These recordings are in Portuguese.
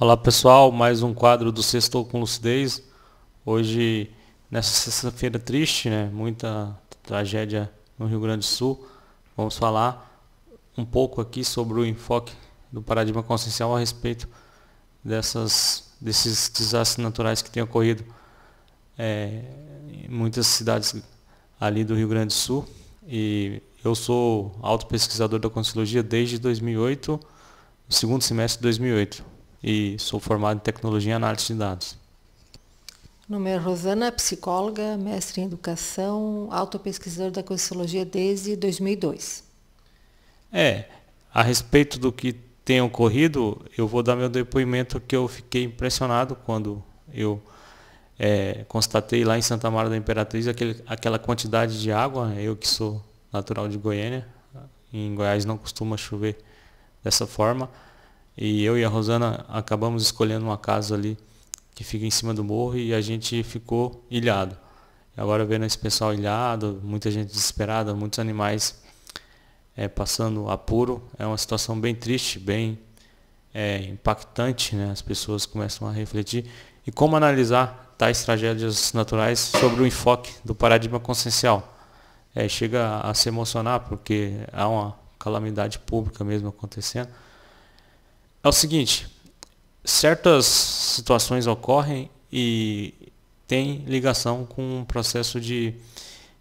Olá pessoal, mais um quadro do Sexto com Lucidez. Hoje, nessa sexta-feira triste, né? muita tragédia no Rio Grande do Sul, vamos falar um pouco aqui sobre o enfoque do paradigma consciencial a respeito dessas, desses desastres naturais que têm ocorrido é, em muitas cidades ali do Rio Grande do Sul. E eu sou auto-pesquisador da Conscienciologia desde 2008, segundo semestre de 2008 e sou formado em tecnologia e análise de dados. Meu nome é Rosana, psicóloga, mestre em educação, autopesquisador da Conscienciologia desde 2002. É, a respeito do que tem ocorrido, eu vou dar meu depoimento que eu fiquei impressionado quando eu é, constatei lá em Santa Maria da Imperatriz aquele, aquela quantidade de água. Né? Eu que sou natural de Goiânia, em Goiás não costuma chover dessa forma. E eu e a Rosana acabamos escolhendo uma casa ali que fica em cima do morro e a gente ficou ilhado. Agora vendo esse pessoal ilhado, muita gente desesperada, muitos animais é, passando apuro, é uma situação bem triste, bem é, impactante, né? As pessoas começam a refletir. E como analisar tais tragédias naturais sobre o enfoque do paradigma consciencial? É, chega a se emocionar porque há uma calamidade pública mesmo acontecendo é o seguinte, certas situações ocorrem e tem ligação com um processo de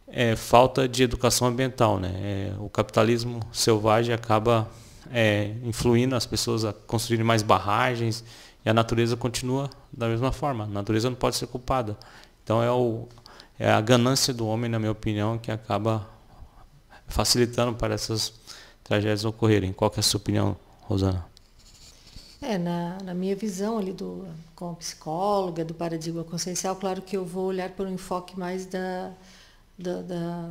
é, falta de educação ambiental. Né? É, o capitalismo selvagem acaba é, influindo as pessoas a construírem mais barragens e a natureza continua da mesma forma. A natureza não pode ser culpada. Então é, o, é a ganância do homem, na minha opinião, que acaba facilitando para essas tragédias ocorrerem. Qual que é a sua opinião, Rosana? É, na, na minha visão ali do, como psicóloga, do paradigma consciencial, claro que eu vou olhar por um enfoque mais da, da, da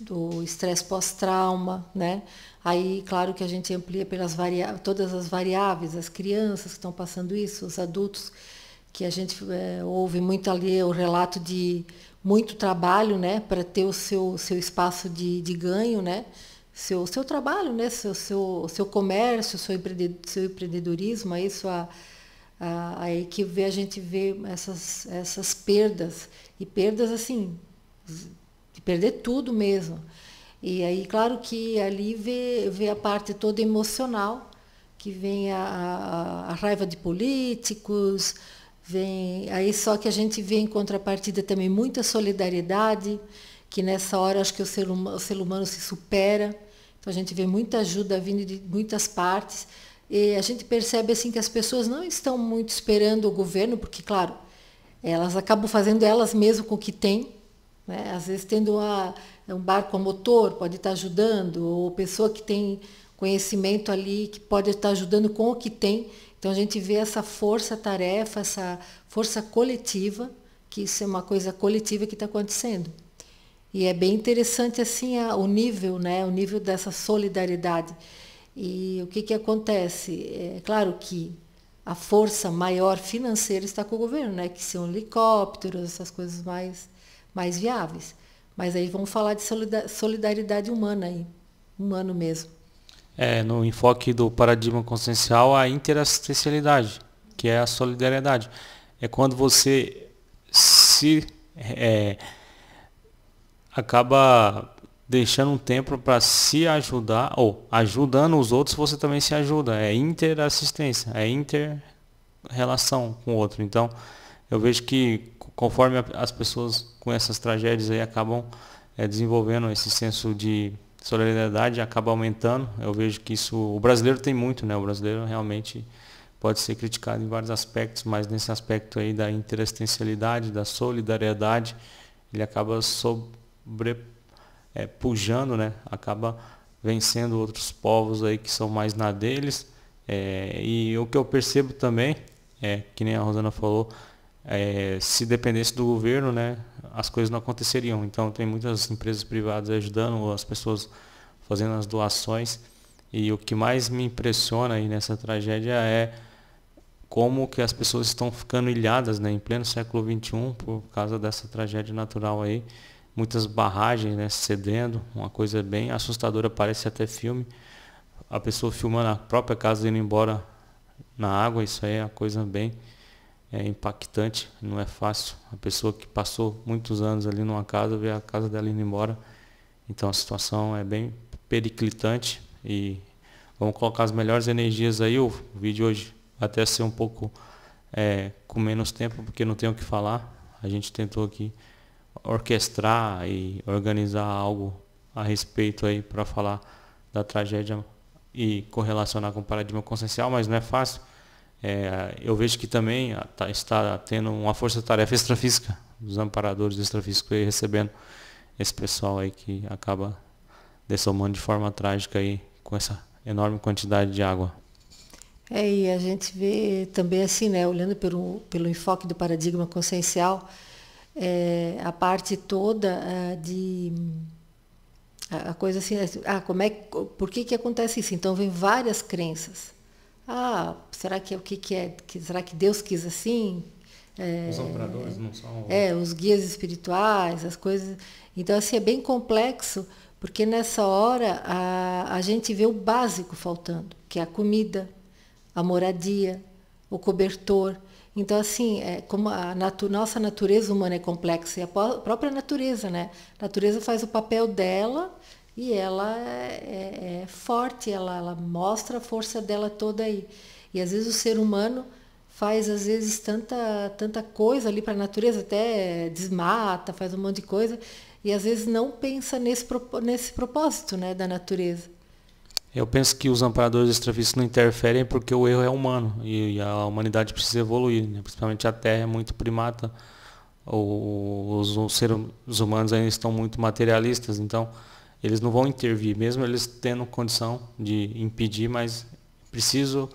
do estresse pós-trauma, né? Aí, claro que a gente amplia pelas todas as variáveis, as crianças que estão passando isso, os adultos, que a gente é, ouve muito ali o relato de muito trabalho, né, para ter o seu, seu espaço de, de ganho, né? seu, seu trabalho, né? seu, seu, seu comércio, seu, seu empreendedorismo, aí sua, a, aí que vê, a gente vê essas, essas perdas, e perdas assim, de perder tudo mesmo. E aí, claro que ali vê, vê a parte toda emocional, que vem a, a, a raiva de políticos, vem aí só que a gente vê em contrapartida também muita solidariedade, que nessa hora acho que o ser, o ser humano se supera então a gente vê muita ajuda vindo de muitas partes e a gente percebe assim que as pessoas não estão muito esperando o governo, porque claro, elas acabam fazendo elas mesmas com o que têm, né? Às vezes tendo um barco a motor pode estar ajudando, ou pessoa que tem conhecimento ali que pode estar ajudando com o que tem. Então a gente vê essa força-tarefa, essa força coletiva, que isso é uma coisa coletiva que está acontecendo. E é bem interessante assim a, o nível, né? O nível dessa solidariedade. E o que, que acontece? É claro que a força maior financeira está com o governo, né? que são helicópteros, essas coisas mais, mais viáveis. Mas aí vamos falar de solidariedade humana, aí, humano mesmo. É, no enfoque do paradigma consciencial, a interassistencialidade, que é a solidariedade. É quando você se é, acaba deixando um tempo para se ajudar, ou ajudando os outros, você também se ajuda. É interassistência, é inter-relação com o outro. Então, eu vejo que conforme as pessoas com essas tragédias aí acabam é, desenvolvendo esse senso de solidariedade, acaba aumentando. Eu vejo que isso, o brasileiro tem muito, né? O brasileiro realmente pode ser criticado em vários aspectos, mas nesse aspecto aí da interassistencialidade, da solidariedade, ele acaba sob é, pujando, né? acaba vencendo outros povos aí que são mais na deles. É, e o que eu percebo também, é, que nem a Rosana falou, é, se dependesse do governo, né, as coisas não aconteceriam. Então tem muitas empresas privadas ajudando as pessoas fazendo as doações. E o que mais me impressiona aí nessa tragédia é como que as pessoas estão ficando ilhadas né, em pleno século XXI por causa dessa tragédia natural aí muitas barragens né, cedendo, uma coisa bem assustadora, parece até filme. A pessoa filmando a própria casa indo embora na água, isso aí é uma coisa bem é, impactante, não é fácil. A pessoa que passou muitos anos ali numa casa, vê a casa dela indo embora. Então a situação é bem periclitante e vamos colocar as melhores energias aí. O vídeo hoje até ser um pouco é, com menos tempo, porque não tem o que falar. A gente tentou aqui orquestrar e organizar algo a respeito aí para falar da tragédia e correlacionar com o paradigma consciencial, mas não é fácil. É, eu vejo que também está tendo uma força-tarefa extrafísica, os amparadores extrafísicos aí recebendo esse pessoal aí que acaba dessomando de forma trágica aí com essa enorme quantidade de água. É, e a gente vê também assim, né, olhando pelo, pelo enfoque do paradigma consciencial, é, a parte toda ah, de a, coisa assim, ah, como é, por que que acontece isso? Então vem várias crenças. Ah, será que é o que que é? Que, será que Deus quis assim? É, os operadores não são. É, os guias espirituais, as coisas. Então assim é bem complexo porque nessa hora a, a gente vê o básico faltando, que é a comida, a moradia, o cobertor. Então, assim, é, como a natu nossa natureza humana é complexa, e a própria natureza, né? A natureza faz o papel dela e ela é, é, é forte, ela, ela mostra a força dela toda aí. E às vezes o ser humano faz às vezes tanta, tanta coisa ali para a natureza, até desmata, faz um monte de coisa, e às vezes não pensa nesse, nesse propósito né, da natureza. Eu penso que os amparadores extravícios não interferem porque o erro é humano e a humanidade precisa evoluir, né? principalmente a Terra é muito primata, os, os seres humanos ainda estão muito materialistas, então eles não vão intervir, mesmo eles tendo condição de impedir, mas preciso,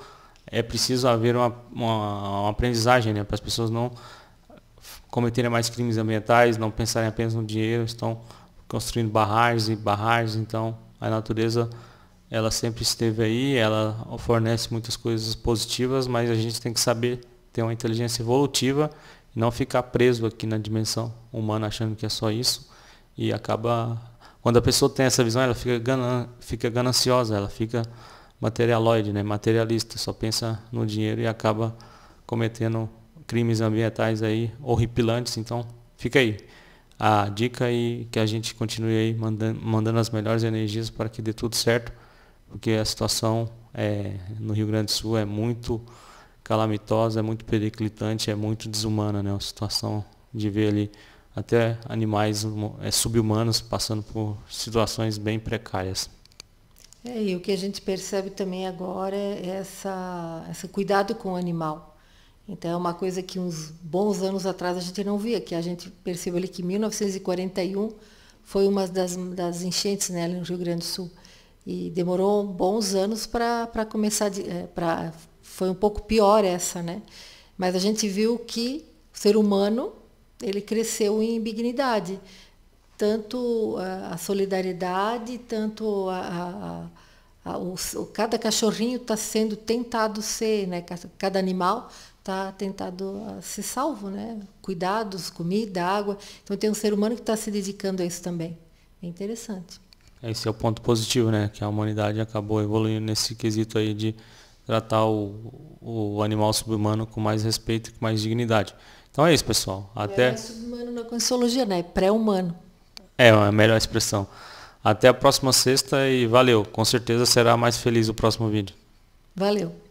é preciso haver uma, uma, uma aprendizagem né? para as pessoas não cometerem mais crimes ambientais, não pensarem apenas no dinheiro, estão construindo barragens e barragens, então a natureza ela sempre esteve aí, ela fornece muitas coisas positivas, mas a gente tem que saber ter uma inteligência evolutiva e não ficar preso aqui na dimensão humana achando que é só isso e acaba quando a pessoa tem essa visão, ela fica, ganan, fica gananciosa, ela fica materialoide, né? materialista, só pensa no dinheiro e acaba cometendo crimes ambientais aí horripilantes. Então, fica aí a dica e que a gente continue aí mandando, mandando as melhores energias para que dê tudo certo porque a situação é, no Rio Grande do Sul é muito calamitosa, é muito periclitante, é muito desumana, né? A situação de ver ali até animais é, subhumanos passando por situações bem precárias. É, e o que a gente percebe também agora é essa, esse cuidado com o animal. Então, é uma coisa que uns bons anos atrás a gente não via, que a gente percebeu ali que 1941 foi uma das, das enchentes né, no Rio Grande do Sul. E demorou bons anos para começar, de, é, pra, foi um pouco pior essa, né? Mas a gente viu que o ser humano, ele cresceu em benignidade. Tanto a, a solidariedade, tanto a, a, o, cada cachorrinho está sendo tentado ser, né? cada animal está tentado ser salvo, né? Cuidados, comida, água. Então tem um ser humano que está se dedicando a isso também. É interessante. Esse é o ponto positivo, né? Que a humanidade acabou evoluindo nesse quesito aí de tratar o, o animal subhumano com mais respeito e com mais dignidade. Então é isso, pessoal. Até... Não é subhumano na consciologia, né? É pré-humano. É, é a melhor expressão. Até a próxima sexta e valeu. Com certeza será mais feliz o próximo vídeo. Valeu.